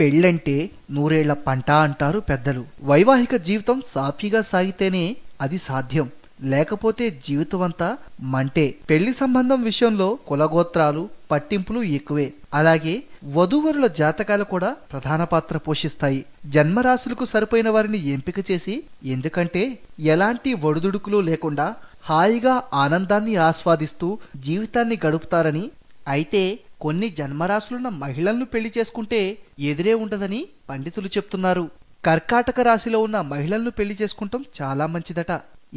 పెళ్ళంటే నూరేళ్ల పంట అంటారు పెద్దలు వైవాహిక జీవితం సాఫీగా సాగితేనే అది సాధ్యం లేకపోతే జీవితమంతా మంటే పెళ్లి సంబంధం విషయంలో కులగోత్రాలు పట్టింపులు ఎక్కువే అలాగే వధూవరుల జాతకాలు కూడా ప్రధాన పాత్ర పోషిస్తాయి జన్మరాశులకు సరిపోయిన వారిని ఎంపిక చేసి ఎందుకంటే ఎలాంటి ఒడిదుడుకులు లేకుండా హాయిగా ఆనందాన్ని ఆస్వాదిస్తూ జీవితాన్ని గడుపుతారని అయితే కొన్ని జన్మరాశులున్న మహిళలను పెళ్లి చేసుకుంటే ఎదురే ఉండదని పండితులు చెప్తున్నారు కర్కాటక రాశిలో ఉన్న మహిళలను పెళ్లి చేసుకుంటాం చాలా మంచిదట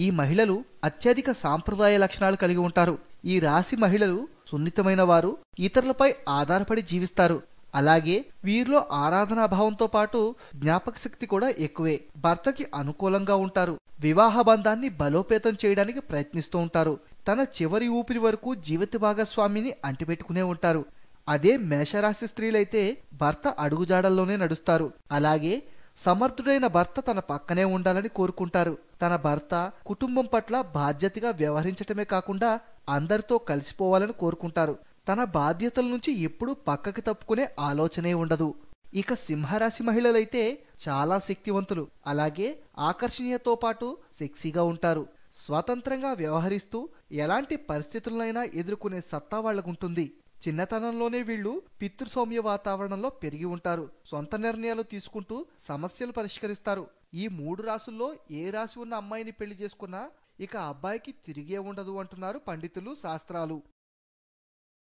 ఈ మహిళలు అత్యధిక సాంప్రదాయ లక్షణాలు కలిగి ఉంటారు ఈ రాశి మహిళలు సున్నితమైన వారు ఇతరులపై ఆధారపడి జీవిస్తారు అలాగే వీరిలో ఆరాధనాభావంతో పాటు జ్ఞాపక శక్తి కూడా ఎక్కువే భర్తకి అనుకూలంగా ఉంటారు వివాహ బంధాన్ని బలోపేతం చేయడానికి ప్రయత్నిస్తూ ఉంటారు తన చివరి ఊపిరి వరకు జీవిత భాగస్వామిని అంటిపెట్టుకునే ఉంటారు అదే మేషరాశి స్త్రీలైతే భర్త అడుగుజాడల్లోనే నడుస్తారు అలాగే సమర్థుడైన భర్త తన పక్కనే ఉండాలని కోరుకుంటారు తన భర్త కుటుంబం పట్ల బాధ్యతగా వ్యవహరించటమే కాకుండా అందరితో కలిసిపోవాలని కోరుకుంటారు తన బాధ్యతల నుంచి ఎప్పుడూ పక్కకి తప్పుకునే ఆలోచనే ఉండదు ఇక సింహరాశి మహిళలైతే చాలా శక్తివంతులు అలాగే ఆకర్షణీయతో పాటు సెక్సీగా ఉంటారు స్వతంత్రంగా వ్యవహరిస్తూ ఎలాంటి పరిస్థితులనైనా ఎదుర్కొనే సత్తా వాళ్లకుంటుంది చిన్నతనంలోనే వీళ్ళు పితృసౌమ్య వాతావరణంలో పెరిగి ఉంటారు సొంత నిర్ణయాలు తీసుకుంటూ సమస్యలు పరిష్కరిస్తారు ఈ మూడు రాసుల్లో ఏ రాసి ఉన్న అమ్మాయిని పెళ్లి చేసుకున్నా ఇక అబ్బాయికి తిరిగే ఉండదు అంటున్నారు పండితులు శాస్త్రాలు